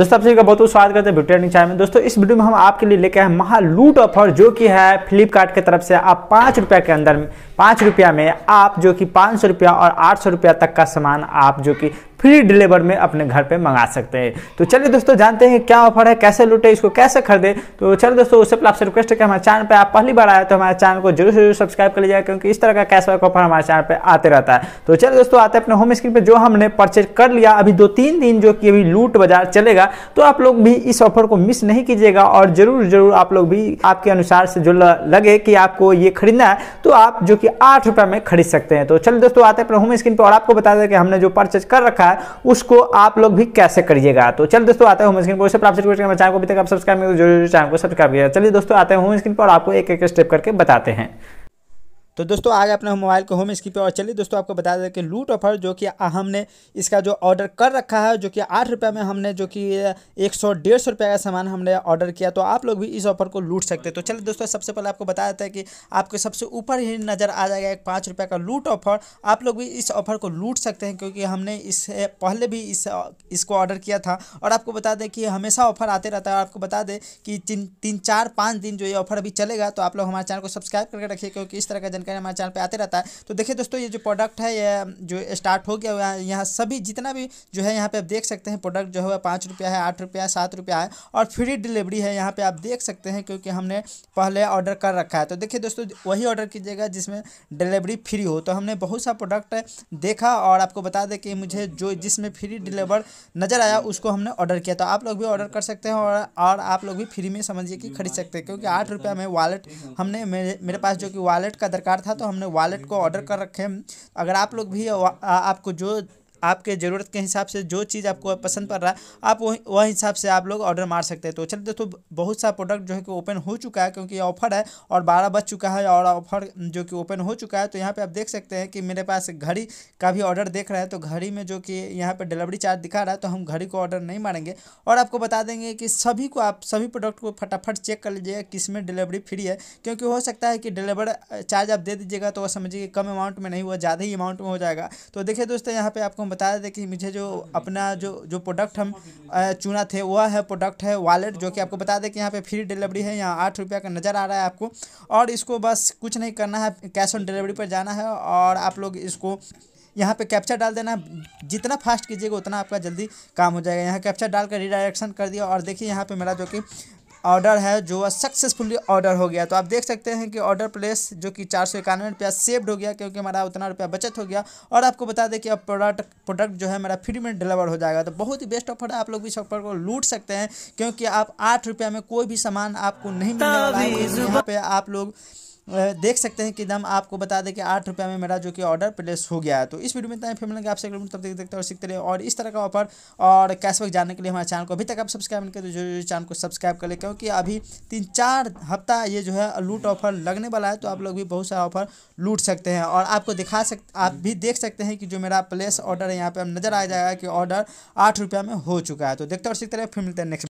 दोस्तों आप सभी का बहुत बहुत स्वागत करते हैं वीडियो चैनल में दोस्तों इस वीडियो में हम आपके लिए लेके आए महालूट ऑफर जो कि है फ्लिपकार्ट की तरफ से आप पाँच रुपया के अंदर पाँच रुपया में आप जो कि पाँच सौ रुपया और आठ सौ रुपया तक का सामान आप जो कि फ्री डिलीवर में अपने घर पे मंगा सकते हैं तो चलिए दोस्तों जानते हैं क्या ऑफर है कैसे लूटे इसको कैसे खरीदे तो चलिए दोस्तों उससे पहले आपसे रिक्वेस्ट है कि हमारे चैनल पर आप पहली बार आए तो हमारे चैनल को जरूर जरूर सब्सक्राइब कर लीजिएगा क्योंकि इस तरह का कैशबैक ऑफर हमारे चैनल पर आते रहता है तो चलिए दोस्तों आते अपने होम स्क्रीन पर जो हमने परचेज कर लिया अभी दो तीन दिन जो कि अभी लूट बाजार चलेगा तो आप लोग भी इस ऑफर को मिस नहीं कीजिएगा और जरूर जरूर आप लोग भी आपके अनुसार से जो लगे कि आपको ये खरीदना है तो आप जो कि आठ रुपये में खरीद सकते हैं तो चलिए दोस्तों आते अपने होम स्क्रीन पर और आपको बता दें कि हमने जो परचेज कर रखा है है उसको आप लोग भी कैसे करिएगा तो चलिए दोस्तों आते हैं स्क्रीन पर उसे प्राप्त करना चैनल को अभी तक आप सब्सक्राइब नहीं जो चैनल को सब्सक्राइब किया चलिए दोस्तों आते हैं होम स्क्रीन पर आपको एक एक स्टेप करके बताते हैं तो दोस्तों आज अपने मोबाइल को होम स्क्रीन पे और चलिए दोस्तों आपको बता दें कि लूट ऑफर जो कि हमने इसका जो ऑर्डर कर रखा है जो कि आठ रुपये में हमने जो कि एक सौ डेढ़ सौ रुपये का सामान हमने ऑर्डर किया तो आप लोग भी इस ऑफर को लूट सकते हैं तो चलिए दोस्तों सबसे पहले आपको बता देते हैं कि आपके सबसे ऊपर ही नज़र आ जाएगा एक पाँच रुपये का लूट ऑफर आप लोग भी इस ऑफर को लूट सकते हैं क्योंकि हमने इस पहले भी इस इसको ऑर्डर किया था और आपको बता दें कि हमेशा ऑफर आते रहता है और आपको बता दें कि तीन चार पाँच दिन जो ये ऑफर अभी चलेगा तो आप लोग हमारे चैनल को सब्सक्राइब करके रखिए क्योंकि इस तरह का जानकारी हमारे चैनल पर आते रहता है तो देखिए दोस्तों ये जो प्रोडक्ट है यह जो स्टार्ट हो गया हुआ है यहाँ सभी जितना भी जो है यहाँ पर आप देख सकते हैं प्रोडक्ट जो है पाँच रुपया है आठ रुपया है सात रुपया है और फ्री डिलीवरी है यहाँ पर आप देख सकते हैं क्योंकि हमने पहले ऑर्डर कर रखा है तो देखिए दोस्तों वही ऑर्डर कीजिएगा जिसमें डिलीवरी फ्री हो तो हमने बहुत सा प्रोडक्ट देखा और आपको बता दें कि मुझे जो जिसमें फ्री डिलीवर नज़र आया उसको हमने ऑर्डर किया तो आप लोग भी ऑर्डर कर सकते हैं और और आप लोग भी फ्री में समझिए कि खरीद सकते हैं क्योंकि आठ रुपया में वॉलेट हमने मेरे मेरे पास जो कि वॉलेट का दरकार बेकार था तो हमने वॉलेट को ऑर्डर कर रखे हैं अगर आप लोग भी आपको जो आपके ज़रूरत के हिसाब से जो चीज़ आपको पसंद पड़ रहा है आप वही वह हिसाब से आप लोग ऑर्डर मार सकते हैं तो चलिए दोस्तों बहुत सा प्रोडक्ट जो है कि ओपन हो चुका है क्योंकि ऑफर है और बारह बज चुका है और ऑफर जो कि ओपन हो चुका है तो यहाँ पर आप देख सकते हैं कि मेरे पास घड़ी का भी ऑर्डर देख रहा है तो घड़ी में जो कि यहाँ पर डिलीवरी चार्ज दिखा रहा है तो हम घड़ी को ऑर्डर नहीं मारेंगे और आपको बता देंगे कि सभी को आप सभी प्रोडक्ट को फटाफट चेक कर लीजिएगा किस में डिलीवरी फ्री है क्योंकि हो सकता है कि डिलीवर चार्ज आप दे दीजिएगा तो वह समझिए कम अमाउंट में नहीं हुआ ज़्यादा ही अमाउंट में हो जाएगा तो देखिए दोस्तों यहाँ पर आपको हम बता देते कि मुझे जो हाँ अपना हाँ जो जो प्रोडक्ट हम चुना थे वह है प्रोडक्ट है वॉलेट जो कि आपको बता दें कि यहाँ पे फ्री डिलीवरी है यहाँ आठ रुपया का नज़र आ रहा है आपको और इसको बस कुछ नहीं करना है कैश ऑन डिलीवरी पर जाना है और आप लोग इसको यहाँ पे कैप्चर डाल देना जितना फास्ट कीजिएगा उतना आपका जल्दी काम हो जाएगा यहाँ कैप्चर डाल कर रिडायरेक्शन कर दिया और देखिए यहाँ पे मेरा जो कि ऑर्डर है जो सक्सेसफुली ऑर्डर हो गया तो आप देख सकते हैं कि ऑर्डर प्लेस जो कि चार सौ इक्यानवे रुपया सेव्ड हो गया क्योंकि हमारा उतना रुपया बचत हो गया और आपको बता दें कि अब प्रोडक्ट प्रोडक्ट जो है मेरा फ्री में डिलीवर हो जाएगा तो बहुत ही बेस्ट ऑफर है आप लोग भी इस ऑफर को लूट सकते हैं क्योंकि आप आठ रुपया में कोई भी सामान आपको नहीं मिलने वाला है यहाँ आप लोग देख सकते हैं कि दम आपको बता दें कि आठ रुपये में मेरा जो कि ऑर्डर प्लेस हो गया है तो इस वीडियो में इतना ही फिर मिलेंगे आपसे तब तक देखते और सीखते रहे और इस तरह का ऑफर और कैशबैक जानने के लिए हमारे चैनल को अभी तक आप सब्सक्राइब नहीं तो जो चैनल को सब्सक्राइब कर ले क्योंकि अभी तीन चार हफ्ता ये जो है लूट ऑफर लगने वाला है तो आप लोग भी बहुत सारा ऑफर लूट सकते हैं और आपको दिखा सक आप भी देख सकते हैं कि जो मेरा प्लेस ऑर्डर है यहाँ पर नज़र आ जाएगा कि ऑर्डर आठ रुपये में हो चुका है तो देखते और सीखते रहे फिर मिलते हैं नेक्स्ट